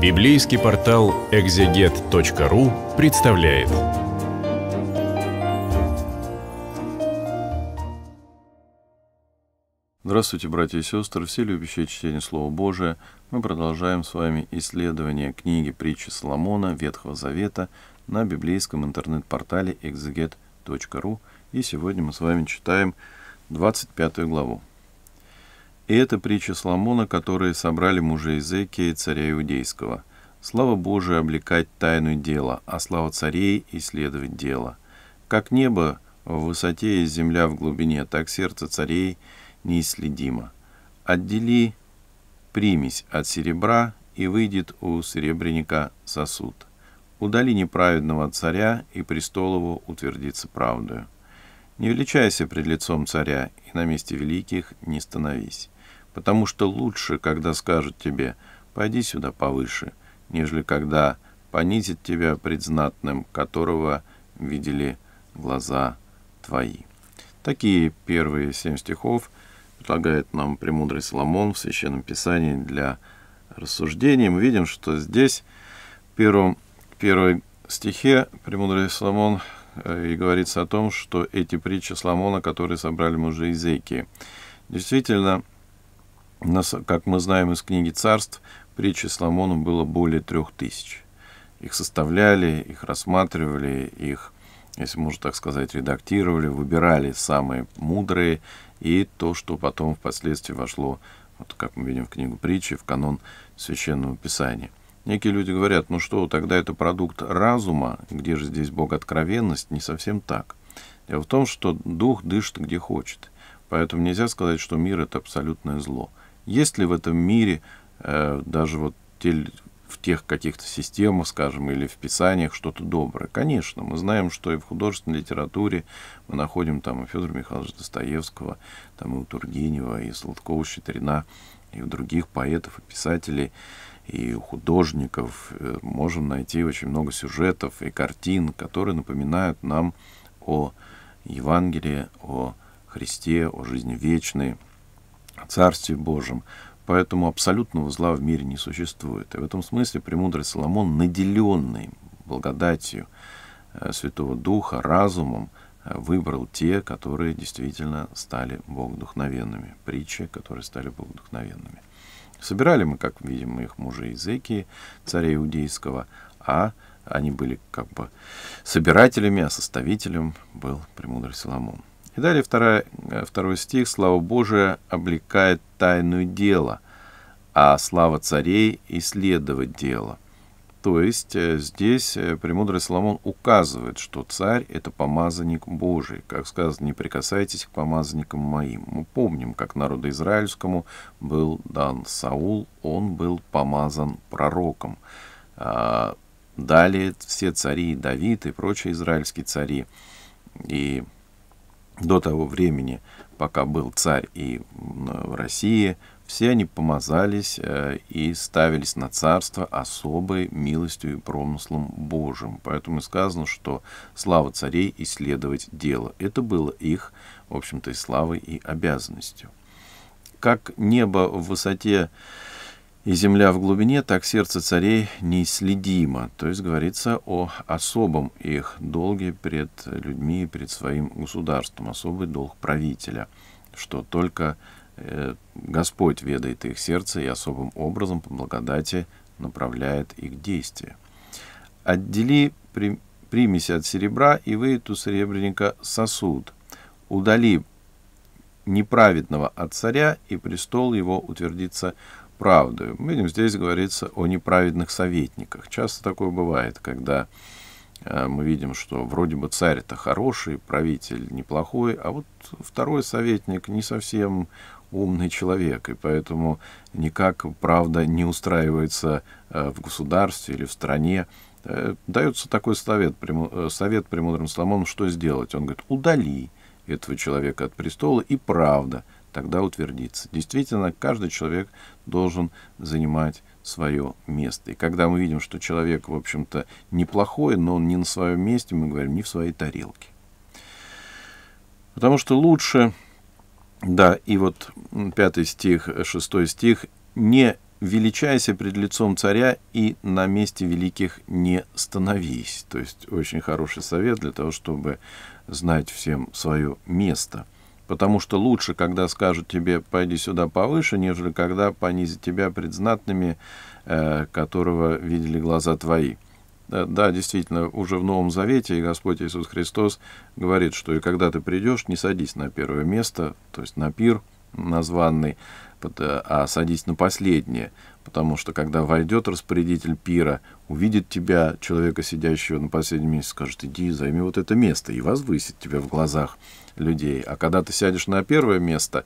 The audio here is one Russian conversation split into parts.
Библейский портал экзегет.ру представляет. Здравствуйте, братья и сестры, все любящие чтение Слова Божия. Мы продолжаем с вами исследование книги притчи Соломона Ветхого Завета на библейском интернет-портале экзегет.ру. И сегодня мы с вами читаем 25 главу. И это притча Соломона, которые собрали мужа Изекия и царя Иудейского. Слава Божия облекать тайну дела, а слава царей исследовать дело. Как небо в высоте и земля в глубине, так сердце царей неисследимо. Отдели примесь от серебра, и выйдет у серебряника сосуд. Удали неправедного царя, и престолову утвердится правдою. Не величайся пред лицом царя, и на месте великих не становись потому что лучше, когда скажут тебе «пойди сюда повыше», нежели когда понизит тебя предзнатным, которого видели глаза твои. Такие первые семь стихов предлагает нам премудрый Соломон в Священном Писании для рассуждений. Мы видим, что здесь в первом, первой стихе премудрый Соломон э, и говорится о том, что эти притчи Соломона, которые собрали мужи Изейки. Действительно, как мы знаем из книги «Царств», притчи Соломона было более трех тысяч. Их составляли, их рассматривали, их, если можно так сказать, редактировали, выбирали самые мудрые и то, что потом впоследствии вошло, вот как мы видим в книгу притчи, в канон Священного Писания. Некие люди говорят, ну что, тогда это продукт разума, где же здесь Бог откровенность? Не совсем так. Дело в том, что дух дышит где хочет. Поэтому нельзя сказать, что мир — это абсолютное зло. Есть ли в этом мире э, даже вот те, в тех каких-то системах, скажем, или в писаниях что-то доброе? Конечно, мы знаем, что и в художественной литературе мы находим там и Федора Михайловича Достоевского, там и у Тургенева, и Сладкова, Щедрина, и у других поэтов и писателей и у художников э, можем найти очень много сюжетов и картин, которые напоминают нам о Евангелии, о Христе, о жизни вечной, Царстве Божьем. Поэтому абсолютного зла в мире не существует. И в этом смысле премудрый Соломон, наделенный благодатью э, Святого Духа, разумом, э, выбрал те, которые действительно стали богодухновенными, притчи, которые стали богодухновенными. Собирали мы, как видим, их мужа Языки, царя Иудейского, а они были как бы собирателями, а составителем был премудрый Соломон. И далее вторая, э, второй стих. «Слава Божия облекает тайную дело, а слава царей — исследовать дело». То есть э, здесь э, премудрый Соломон указывает, что царь — это помазанник Божий. Как сказано, не прикасайтесь к помазанникам моим. Мы помним, как народу израильскому был дан Саул, он был помазан пророком. А, далее все цари, Давид и прочие израильские цари и до того времени, пока был царь и в России, все они помазались э, и ставились на царство особой милостью и промыслом Божьим. Поэтому сказано, что слава царей исследовать дело. Это было их, в общем-то, и славой, и обязанностью. Как небо в высоте и земля в глубине, так сердце царей неследимо, то есть говорится о особом их долге пред людьми и пред своим государством, особый долг правителя, что только э, Господь ведает их сердце и особым образом по благодати направляет их действия. Отдели примесь от серебра и выйдет у серебряника сосуд. Удали неправедного от царя, и престол его утвердится мы Видим, здесь говорится о неправедных советниках. Часто такое бывает, когда а, мы видим, что вроде бы царь-то хороший, правитель неплохой, а вот второй советник не совсем умный человек, и поэтому никак правда не устраивается а, в государстве или в стране. Э, дается такой совет, э, совет премудрым Соломону, что сделать. Он говорит, удали этого человека от престола, и правда – тогда утвердится. Действительно, каждый человек должен занимать свое место. И когда мы видим, что человек, в общем-то, неплохой, но он не на своем месте, мы говорим, не в своей тарелке. Потому что лучше, да, и вот пятый стих, шестой стих, не величайся пред лицом царя и на месте великих не становись. То есть очень хороший совет для того, чтобы знать всем свое место – потому что лучше, когда скажут тебе «пойди сюда повыше», нежели когда понизят тебя пред знатными, э, которого видели глаза твои. Да, э, да, действительно, уже в Новом Завете Господь Иисус Христос говорит, что и когда ты придешь, не садись на первое место, то есть на пир названный, э, а садись на последнее, потому что когда войдет распорядитель пира, увидит тебя, человека, сидящего на последнем месте, скажет, иди, займи вот это место, и возвысит тебя в глазах людей. А когда ты сядешь на первое место,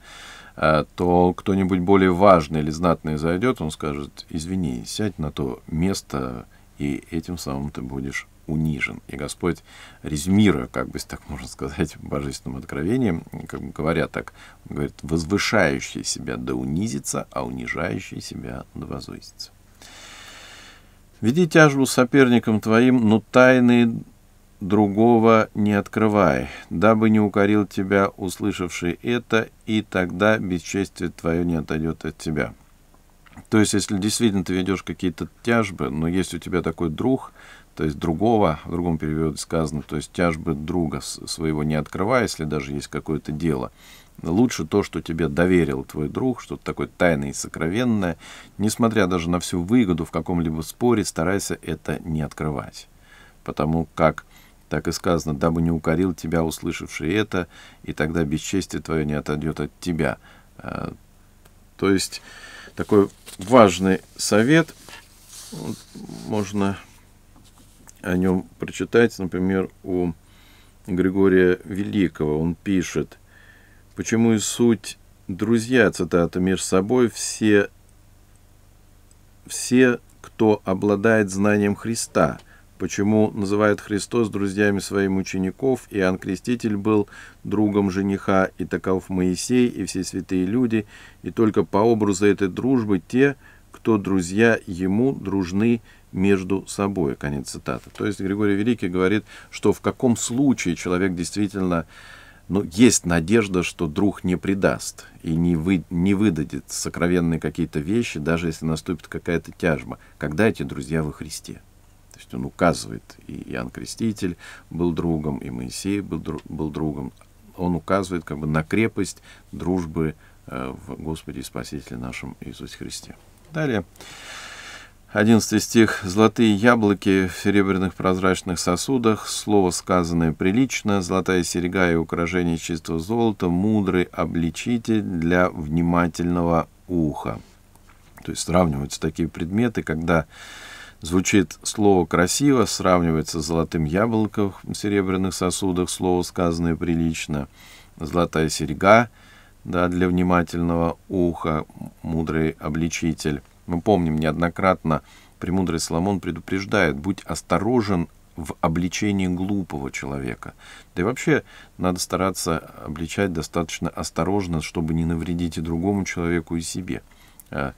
э, то кто-нибудь более важный или знатный зайдет, он скажет, извини, сядь на то место, и этим самым ты будешь унижен. И Господь, резюмируя, как бы так можно сказать, в божественном откровении, как бы говоря так, говорит, возвышающий себя да унизится, а унижающий себя да возвысится. Веди тяжбу соперником твоим, но тайные другого не открывай, дабы не укорил тебя, услышавший это, и тогда бесчестие твое не отойдет от тебя». То есть, если действительно ты ведешь какие-то тяжбы, но есть у тебя такой друг, то есть другого, в другом переводе сказано, то есть тяжбы друга своего не открывай, если даже есть какое-то дело, лучше то, что тебе доверил твой друг, что-то такое тайное и сокровенное, несмотря даже на всю выгоду в каком-либо споре, старайся это не открывать. Потому как так и сказано, дабы не укорил тебя, услышавший это, и тогда бесчестие твое не отойдет от тебя. А, то есть такой важный совет, можно о нем прочитать, например, у Григория Великого. Он пишет, почему и суть друзья, цитата, между собой все, все, кто обладает знанием Христа, почему называет Христос друзьями своим учеников, Иоанн Креститель был другом жениха, и таков Моисей, и все святые люди, и только по образу этой дружбы те, кто друзья ему, дружны между собой. Конец цитаты. То есть Григорий Великий говорит, что в каком случае человек действительно ну, есть надежда, что друг не предаст и не, вы, не выдадет сокровенные какие-то вещи, даже если наступит какая-то тяжба, когда эти друзья во Христе. То есть он указывает, и Иоанн Креститель был другом, и Моисей был, был другом. Он указывает как бы на крепость дружбы э, в Господе и Спасителе нашем Иисусе Христе. Далее. 11 стих. «Золотые яблоки в серебряных прозрачных сосудах, слово сказанное прилично, золотая серега и украшение чистого золота, мудрый обличитель для внимательного уха». То есть сравниваются такие предметы, когда Звучит слово «красиво», сравнивается с золотым яблоком в серебряных сосудах, слово сказанное прилично. Золотая серьга, да, для внимательного уха, мудрый обличитель. Мы помним неоднократно, премудрый Соломон предупреждает, будь осторожен в обличении глупого человека. Да и вообще надо стараться обличать достаточно осторожно, чтобы не навредить и другому человеку, и себе. А,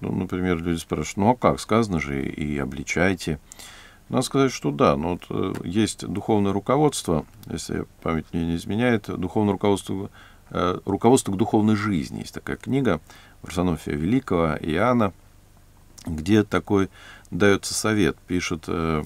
ну, например, люди спрашивают, ну а как, сказано же и обличайте. Надо сказать, что да, но вот э, есть духовное руководство, если память мне не изменяет, духовное руководство, э, руководство к духовной жизни. Есть такая книга Варсонофия Великого, Иоанна, где такой дается совет, пишет э,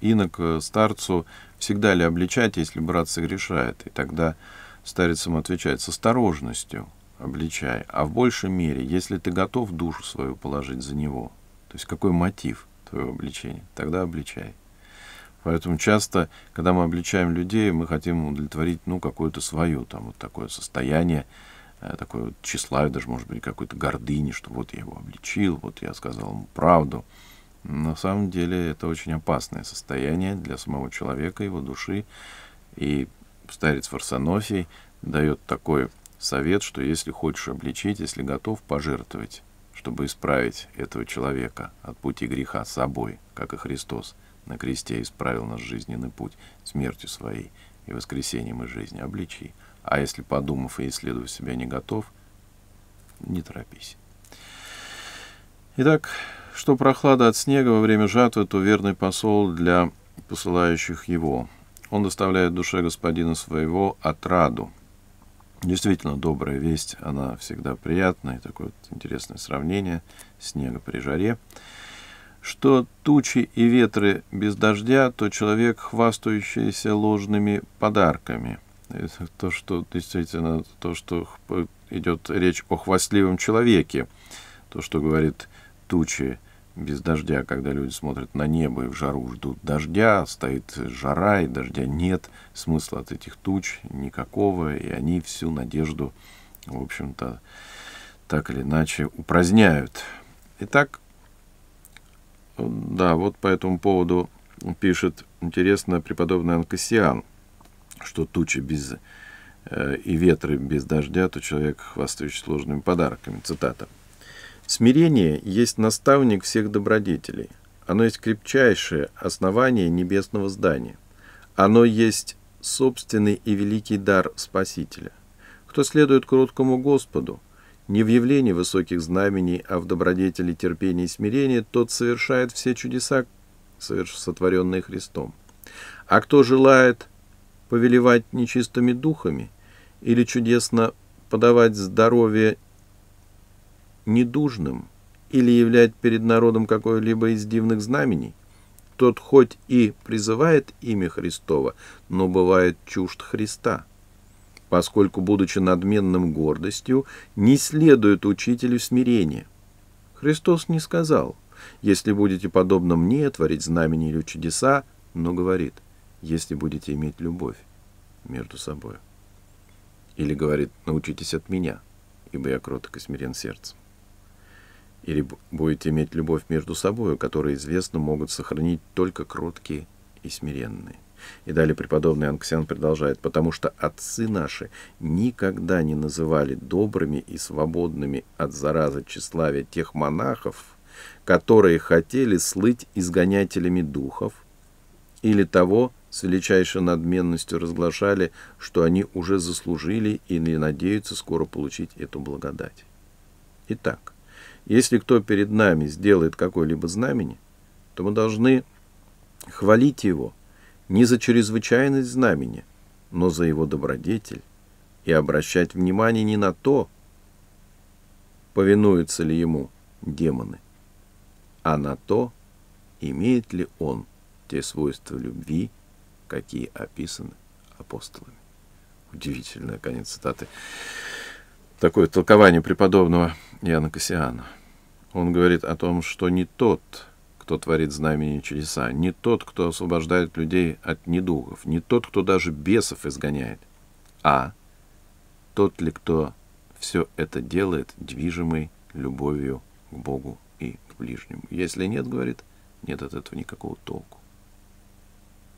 инок старцу, всегда ли обличать, если брат согрешает? И тогда старец ему отвечает с осторожностью, обличай, а в большей мере, если ты готов душу свою положить за него, то есть какой мотив твоего обличения, тогда обличай. Поэтому часто, когда мы обличаем людей, мы хотим удовлетворить, ну, какое-то свое, там, вот такое состояние, э, такое вот тщеславие, даже, может быть, какой-то гордыни, что вот я его обличил, вот я сказал ему правду. На самом деле это очень опасное состояние для самого человека, его души. И старец Варсонофий дает такой совет, что если хочешь обличить, если готов пожертвовать, чтобы исправить этого человека от пути греха собой, как и Христос на кресте исправил наш жизненный путь смертью своей и воскресением из жизни, обличи. А если, подумав и исследуя себя, не готов, не торопись. Итак, что прохлада от снега во время жатвы, то верный посол для посылающих его. Он доставляет душе господина своего отраду — Действительно, добрая весть, она всегда приятная. Такое вот интересное сравнение снега при жаре. Что тучи и ветры без дождя, то человек, хвастающийся ложными подарками. Это то, что действительно, то, что идет речь о хвастливом человеке. То, что говорит тучи без дождя, когда люди смотрят на небо и в жару ждут дождя, стоит жара и дождя нет, смысла от этих туч никакого, и они всю надежду, в общем-то, так или иначе упраздняют. Итак, да, вот по этому поводу пишет, интересно, преподобный Анкасиан, что тучи без э, и ветры без дождя, то человек, хвастающий сложными подарками. Цитата. Смирение есть наставник всех добродетелей. Оно есть крепчайшее основание небесного здания. Оно есть собственный и великий дар Спасителя. Кто следует короткому Господу, не в явлении высоких знамений, а в добродетели терпения и смирения, тот совершает все чудеса, сотворенные Христом. А кто желает повелевать нечистыми духами или чудесно подавать здоровье недужным или являть перед народом какое-либо из дивных знамений, тот хоть и призывает имя Христова, но бывает чужд Христа, поскольку, будучи надменным гордостью, не следует учителю смирения. Христос не сказал, если будете подобно мне творить знамени или чудеса, но говорит, если будете иметь любовь между собой. Или говорит, научитесь от меня, ибо я кроток и смирен сердцем или будете иметь любовь между собой, которые, известно, могут сохранить только кроткие и смиренные. И далее преподобный Анксиан продолжает, потому что отцы наши никогда не называли добрыми и свободными от заразы тщеславия тех монахов, которые хотели слыть изгонятелями духов, или того с величайшей надменностью разглашали, что они уже заслужили или надеются скоро получить эту благодать. Итак, если кто перед нами сделает какое-либо знамение, то мы должны хвалить его не за чрезвычайность знамения, но за его добродетель и обращать внимание не на то, повинуются ли ему демоны, а на то, имеет ли он те свойства любви, какие описаны апостолами. Удивительно, конец цитаты. Такое толкование преподобного Яна Кассиана. Он говорит о том, что не тот, кто творит знамения и чудеса, не тот, кто освобождает людей от недугов, не тот, кто даже бесов изгоняет, а тот ли, кто все это делает, движимый любовью к Богу и к ближнему. Если нет, говорит, нет от этого никакого толку.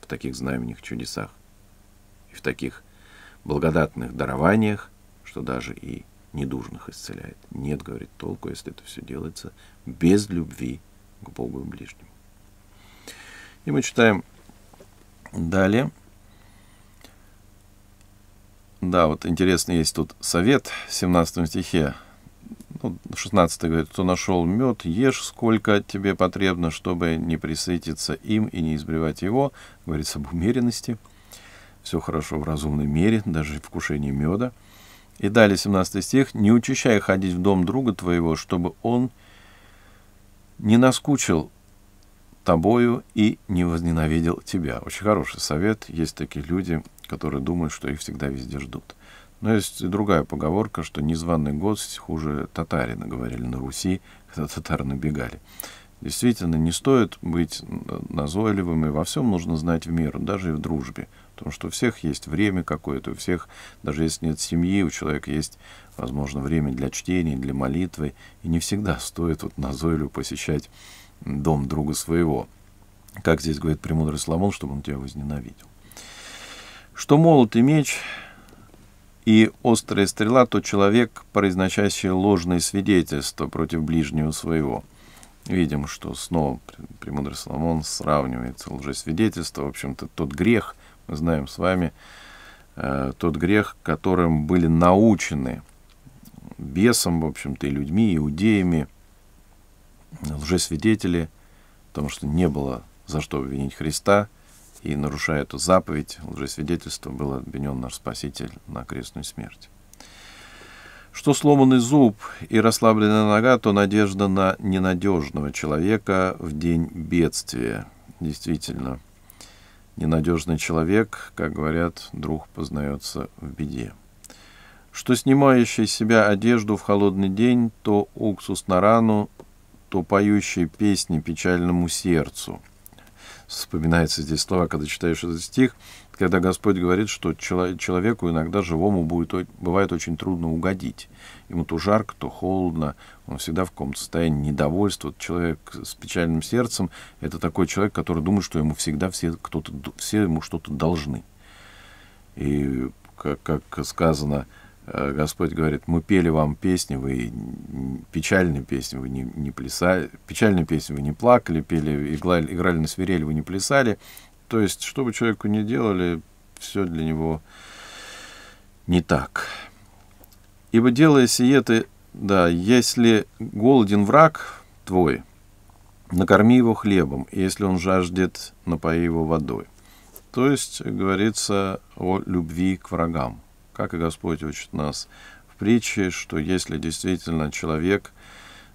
В таких знамениях, чудесах и в таких благодатных дарованиях, что даже и недужных исцеляет. Нет, говорит, толку, если это все делается без любви к Богу и ближнему. И мы читаем далее. Да, вот интересный есть тут совет в 17 стихе. Ну, 16 говорит, кто нашел мед, ешь сколько тебе потребно, чтобы не присытиться им и не избревать его. Говорится об умеренности. Все хорошо в разумной мере, даже в кушении меда. И далее 17 стих. «Не учащай ходить в дом друга твоего, чтобы он не наскучил тобою и не возненавидел тебя». Очень хороший совет. Есть такие люди, которые думают, что их всегда везде ждут. Но есть и другая поговорка, что незваный гость хуже татарина, говорили на Руси, когда татары набегали. Действительно, не стоит быть назойливым, и во всем нужно знать в меру, даже и в дружбе. Потому что у всех есть время какое-то, у всех, даже если нет семьи, у человека есть, возможно, время для чтения, для молитвы. И не всегда стоит вот назойливо посещать дом друга своего. Как здесь говорит премудрый Соломон, чтобы он тебя возненавидел. Что молот и меч и острая стрела, то человек, произносящий ложные свидетельства против ближнего своего – видим, что снова премудрый Соломон сравнивает лжесвидетельство, в общем-то, тот грех, мы знаем с вами, э, тот грех, которым были научены бесом, в общем-то, и людьми, иудеями, лжесвидетели, потому что не было за что обвинить Христа, и, нарушая эту заповедь, лжесвидетельство было обвинен наш Спаситель на крестную смерть что сломанный зуб и расслабленная нога, то надежда на ненадежного человека в день бедствия. Действительно, ненадежный человек, как говорят, друг познается в беде. Что снимающий себя одежду в холодный день, то уксус на рану, то поющие песни печальному сердцу. Вспоминается здесь слова, когда читаешь этот стих – когда Господь говорит, что человеку иногда живому будет, бывает очень трудно угодить. Ему то жарко, то холодно, он всегда в каком-то состоянии недовольства. Вот человек с печальным сердцем — это такой человек, который думает, что ему всегда все, кто-то, все ему что-то должны. И, как, как сказано, э, Господь говорит, мы пели вам песни, вы печальные песни, вы не, не плясали, печальные песни вы не плакали, пели, играли, играли на свирель, вы не плясали, то есть, что бы человеку ни делали, все для него не так. Ибо делая сие, ты, да, если голоден враг твой, накорми его хлебом, если он жаждет, напои его водой. То есть говорится о любви к врагам. Как и Господь учит нас в притче, что если действительно человек –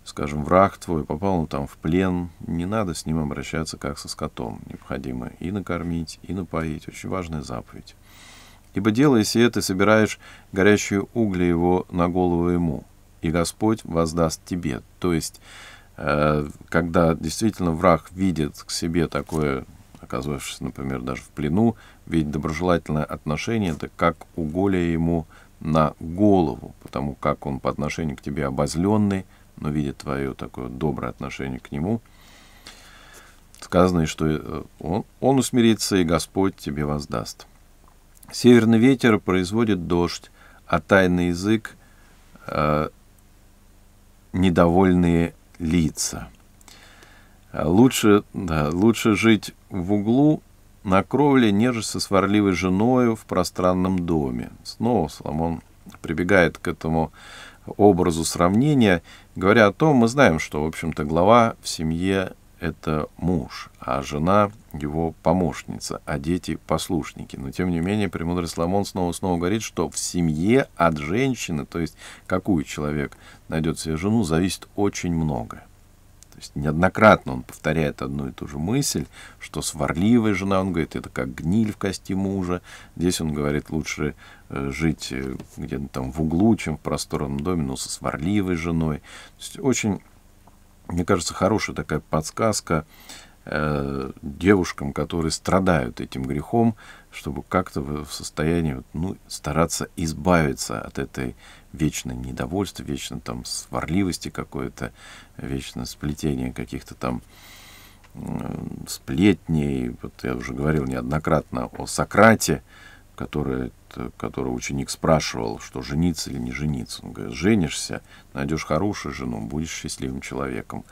скажем, враг твой, попал ну там в плен, не надо с ним обращаться как со скотом. Необходимо и накормить, и напоить. Очень важная заповедь. Ибо делая сие, ты собираешь горящие угли его на голову ему, и Господь воздаст тебе. То есть, э, когда действительно враг видит к себе такое, оказавшись, например, даже в плену, видит доброжелательное отношение, это как уголие ему на голову, потому как он по отношению к тебе обозленный, но видит твое такое доброе отношение к нему, сказано, что э, он, он усмирится, и Господь тебе воздаст. Северный ветер производит дождь, а тайный язык э, недовольные лица. Э, лучше, да, лучше жить в углу на кровле, нежесть со сварливой женою в пространном доме. Снова Соломон прибегает к этому образу сравнения, говоря о том, мы знаем, что, в общем-то, глава в семье — это муж, а жена — его помощница, а дети — послушники. Но, тем не менее, премудрый Соломон снова и снова говорит, что в семье от женщины, то есть какую человек найдет себе жену, зависит очень многое есть неоднократно он повторяет одну и ту же мысль, что сварливая жена, он говорит, это как гниль в кости мужа. Здесь он говорит, лучше э, жить э, где-то там в углу, чем в просторном доме, но со сварливой женой. То есть очень, мне кажется, хорошая такая подсказка э, девушкам, которые страдают этим грехом, чтобы как-то в состоянии ну, стараться избавиться от этой вечно недовольство, вечно там сварливости какое-то, вечно сплетение каких-то там сплетней. Вот я уже говорил неоднократно о Сократе, который, э, которого ученик спрашивал, что жениться или не жениться. Он говорит, женишься, найдешь хорошую жену, будешь счастливым человеком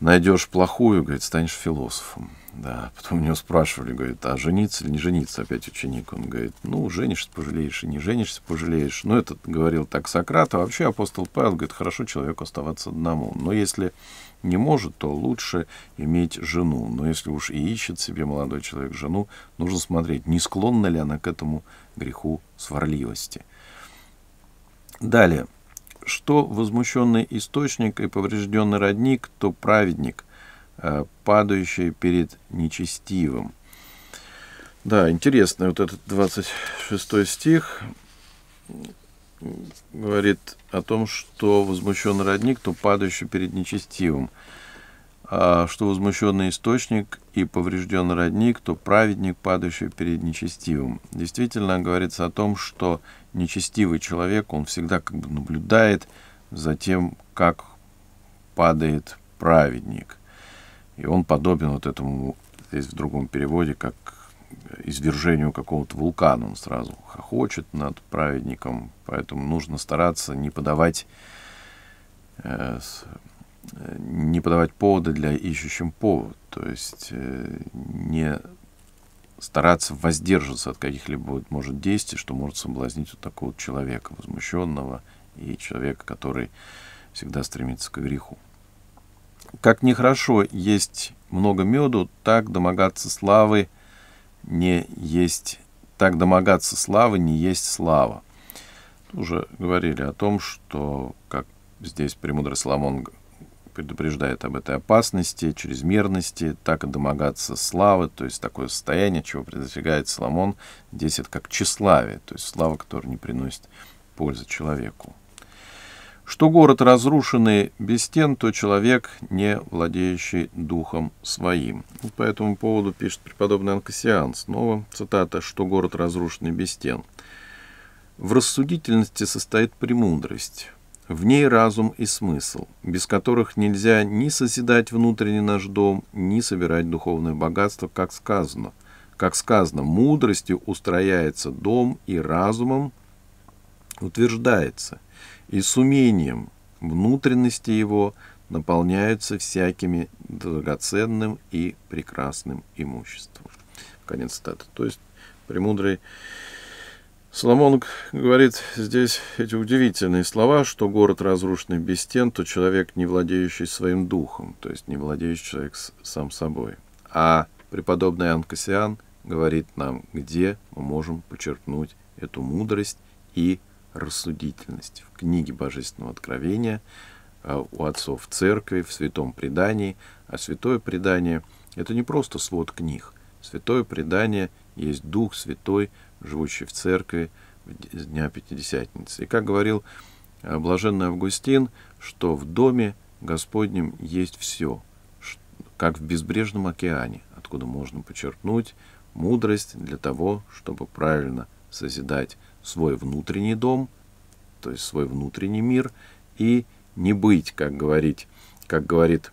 найдешь плохую, говорит, станешь философом. Да, потом меня спрашивали, говорит, а жениться или не жениться опять ученик? Он говорит, ну, женишься, пожалеешь, и не женишься, пожалеешь. Ну, этот говорил так Сократ, а вообще апостол Павел говорит, хорошо человеку оставаться одному. Но если не может, то лучше иметь жену. Но если уж и ищет себе молодой человек жену, нужно смотреть, не склонна ли она к этому греху сварливости. Далее что возмущенный источник и поврежденный родник, то праведник, э, падающий перед нечестивым. Да, интересно, вот этот 26 стих говорит о том, что возмущенный родник, то падающий перед нечестивым. А что возмущенный источник и поврежден родник, то праведник, падающий перед нечестивым. Действительно, говорится о том, что нечестивый человек, он всегда как бы наблюдает за тем, как падает праведник. И он подобен вот этому, здесь в другом переводе, как извержению какого-то вулкана. Он сразу хохочет над праведником, поэтому нужно стараться не подавать э, Э, не подавать повода для ищущим повод, то есть э, не стараться воздерживаться от каких-либо, может, действий, что может соблазнить вот такого человека, возмущенного и человека, который всегда стремится к греху. Как нехорошо есть много меду, так домогаться славы не есть, так домогаться славы не есть слава. Уже говорили о том, что, как здесь премудрый Соломон предупреждает об этой опасности, чрезмерности, так и домогаться славы, то есть такое состояние, чего предостерегает Соломон, здесь это как тщеславие, то есть слава, которая не приносит пользы человеку. Что город разрушенный без стен, то человек, не владеющий духом своим. Вот по этому поводу пишет преподобный Анкасиан. Снова цитата «Что город разрушенный без стен». В рассудительности состоит премудрость. В ней разум и смысл, без которых нельзя ни созидать внутренний наш дом, ни собирать духовное богатство, как сказано. Как сказано, мудростью устрояется дом и разумом утверждается, и с умением внутренности его наполняются всякими драгоценным и прекрасным имуществом. Конец цитаты. То есть премудрый Соломон говорит здесь эти удивительные слова, что город разрушенный без стен, то человек, не владеющий своим духом, то есть не владеющий человек сам собой. А преподобный Анкасиан говорит нам, где мы можем почерпнуть эту мудрость и рассудительность. В книге Божественного Откровения, а, у отцов церкви, в святом предании. А святое предание — это не просто свод книг. Святое предание — есть Дух Святой, живущий в церкви с Дня Пятидесятницы. И как говорил э, блаженный Августин, что в доме Господнем есть все, как в безбрежном океане, откуда можно подчеркнуть мудрость для того, чтобы правильно созидать свой внутренний дом, то есть свой внутренний мир, и не быть, как говорит, как говорит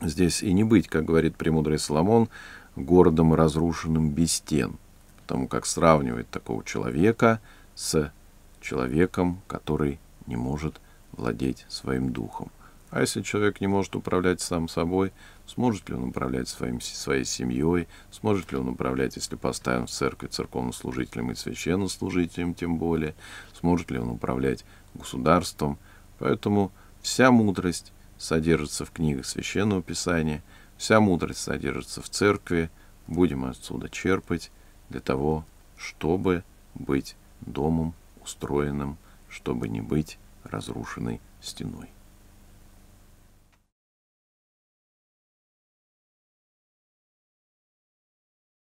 здесь, и не быть, как говорит премудрый Соломон, городом разрушенным без стен, потому как сравнивает такого человека с человеком, который не может владеть своим духом. А если человек не может управлять сам собой, сможет ли он управлять своим, своей семьей, сможет ли он управлять, если поставим в церкви церковным служителем и священнослужителем тем более, сможет ли он управлять государством. Поэтому вся мудрость содержится в книгах Священного Писания – Вся мудрость содержится в церкви, будем отсюда черпать для того, чтобы быть домом устроенным, чтобы не быть разрушенной стеной.